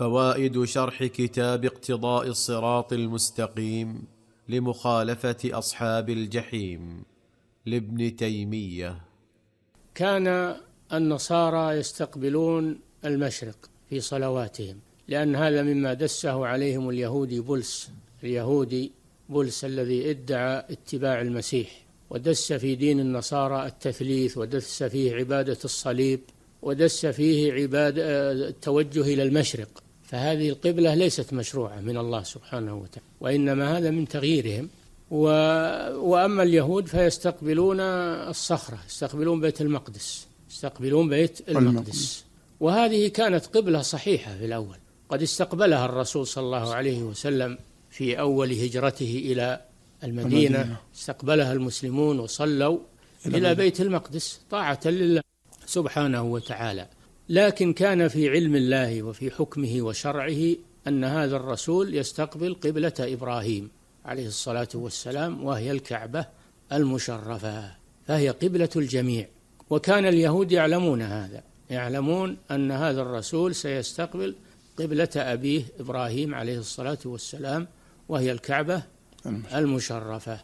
فوائد شرح كتاب اقتضاء الصراط المستقيم لمخالفه اصحاب الجحيم لابن تيميه كان النصارى يستقبلون المشرق في صلواتهم لان هذا مما دسه عليهم اليهودي بلس اليهودي بولس الذي ادعى اتباع المسيح ودس في دين النصارى التثليث ودس فيه عبادة الصليب ودس فيه عبادة التوجه إلى المشرق فهذه القبلة ليست مشروعة من الله سبحانه وتعالى وإنما هذا من تغييرهم و... وأما اليهود فيستقبلون الصخرة يستقبلون بيت المقدس يستقبلون بيت المقدس وهذه كانت قبلة صحيحة في الأول قد استقبلها الرسول صلى الله عليه وسلم في أول هجرته إلى المدينة استقبلها المسلمون وصلوا إلى بيت المقدس طاعة لله سبحانه وتعالى لكن كان في علم الله وفي حكمه وشرعه أن هذا الرسول يستقبل قبلة إبراهيم عليه الصلاة والسلام وهي الكعبة المشرفة فهي قبلة الجميع وكان اليهود يعلمون هذا يعلمون أن هذا الرسول سيستقبل قبلة أبيه إبراهيم عليه الصلاة والسلام وهي الكعبة المشرفة